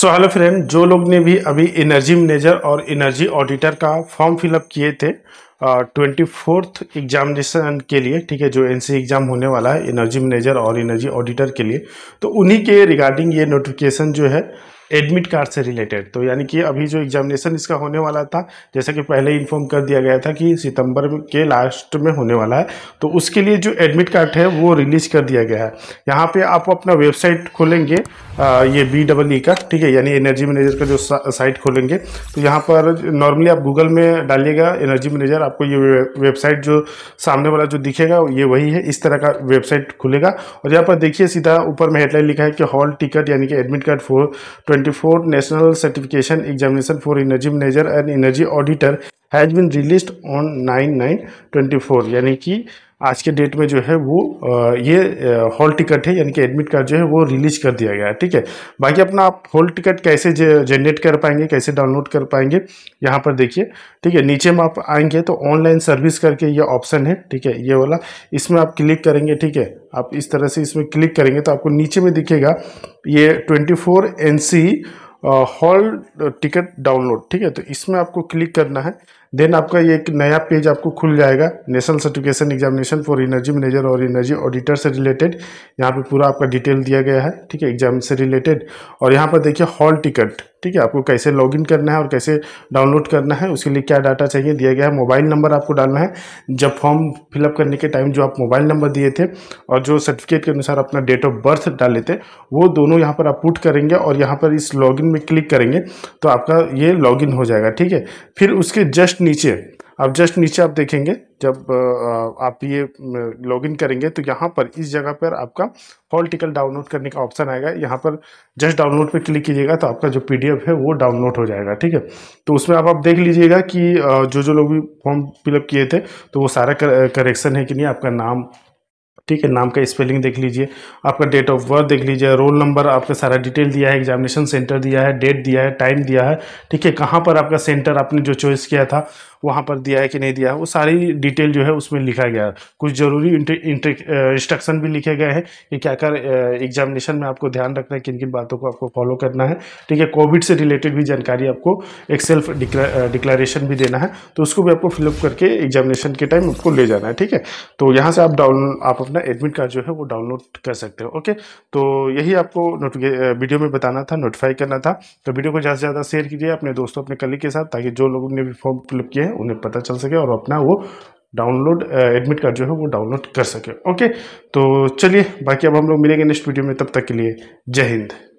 so hello friend जो लोग ने भी अभी एनर्जी मैनेजर और एनर्जी ऑडिटर का फॉर्म फिलअप किए थे ट्वेंटी फोर्थ एग्जामिनेशन के लिए ठीक है जो एनसी एग्जाम e होने वाला है एनर्जी मैनेजर और एनर्जी ऑडिटर के लिए तो उन्हीं के रिगार्डिंग ये नोटिफिकेशन जो है एडमिट कार्ड से रिलेटेड तो यानी कि अभी जो एग्जामिनेशन इसका होने वाला था जैसा कि पहले इन्फॉर्म कर दिया गया था कि सितंबर के लास्ट में होने वाला है तो उसके लिए जो एडमिट कार्ड है वो रिलीज कर दिया गया है यहाँ पे आप अपना वेबसाइट खोलेंगे आ, ये बी डबल ई का ठीक है यानी एनर्जी मैनेजर का जो सा, साइट खोलेंगे तो यहाँ पर नॉर्मली आप गूगल में डालिएगा एनर्जी मैनेजर आपको ये वेबसाइट जो सामने वाला जो दिखेगा ये वही है इस तरह का वेबसाइट खुलेगा और यहाँ पर देखिए सीधा ऊपर में हेडलाइन लिखा है कि हॉल टिकट यानी कि admit card four 2024 National Certification Examination for Energy Manager and Energy Auditor has been released on 9/9/24 यानी कि आज के डेट में जो है वो ये हॉल टिकट है यानी कि एडमिट कार्ड जो है वो रिलीज कर दिया गया है ठीक है बाकी अपना आप हॉल टिकट कैसे जनरेट कर पाएंगे कैसे डाउनलोड कर पाएंगे यहाँ पर देखिए ठीक है नीचे में आप आएंगे तो ऑनलाइन सर्विस करके ये ऑप्शन है ठीक है ये वाला इसमें आप क्लिक करेंगे ठीक है आप इस तरह से इसमें क्लिक करेंगे तो आपको नीचे में दिखेगा ये twenty four hall ticket download ठीक है तो इसमें आपको क्लिक करना है देन आपका ये एक नया पेज आपको खुल जाएगा national certification examination for energy manager और एनर्जी ऑडिटर से रिलेटेड यहाँ पे पूरा आपका डिटेल दिया गया है ठीक है एग्जाम से रिलेटेड और यहाँ पर देखिए हॉल टिकट ठीक है आपको कैसे लॉगिन करना है और कैसे डाउनलोड करना है उसके लिए क्या डाटा चाहिए दिया गया है मोबाइल नंबर आपको डालना है जब फॉर्म फिलअप करने के टाइम जो आप मोबाइल नंबर दिए थे और जो सर्टिफिकेट के अनुसार अपना डेट ऑफ बर्थ डाले थे वो दोनों यहाँ पर आप पुट करेंगे और यहाँ पर इस लॉगिन में क्लिक करेंगे तो आपका ये लॉगिन हो जाएगा ठीक है फिर उसके जस्ट जस्ट नीचे अब जस्ट नीचे आप देखेंगे जब आप ये लॉगिन करेंगे तो यहाँ पर इस जगह पर आपका टिकल डाउनलोड करने का ऑप्शन आएगा यहाँ पर जस्ट डाउनलोड पे क्लिक कीजिएगा तो आपका जो पीडीएफ है वो डाउनलोड हो जाएगा ठीक है तो उसमें आप आप देख लीजिएगा कि जो जो लोग भी फॉर्म फिलअप किए थे तो वो सारा करेक्शन है कि नहीं आपका नाम ठीक है नाम का स्पेलिंग देख लीजिए आपका डेट ऑफ बर्थ देख लीजिए रोल नंबर आपका सारा डिटेल दिया है एग्जामिनेशन सेंटर दिया है डेट दिया है टाइम दिया है ठीक है कहाँ पर आपका सेंटर आपने जो चॉइस किया था वहाँ पर दिया है कि नहीं दिया है वो सारी डिटेल जो है उसमें लिखा गया है कुछ ज़रूरी इंस्ट्रक्शन भी लिखे गए हैं कि क्या कर एग्जामिनेशन में आपको ध्यान रखना है किन किन बातों को आपको फॉलो करना है ठीक है कोविड से रिलेटेड भी जानकारी आपको एक सेल्फ डिक्लेरेशन भी देना है तो उसको भी आपको फिलअप करके एग्जामिनेशन के टाइम आपको ले जाना है ठीक है तो यहाँ से आप डाउनलोड आप अपना एडमिट कार्ड जो है वो डाउनलोड कर सकते हो ओके तो यही आपको वीडियो में बताना था नोटिफाई करना था तो वीडियो को ज़्यादा से ज़्यादा शेयर कीजिए अपने दोस्तों अपने कलीग के साथ ताकि जो लोगों ने भी फॉर्म फिलअप किए हैं हैं उन्हें पता चल सके और अपना वो डाउनलोड एडमिट कार्ड जो है वो डाउनलोड कर सके ओके तो चलिए बाकी अब हम लोग मिलेंगे नेक्स्ट वीडियो में तब तक के लिए जय हिंद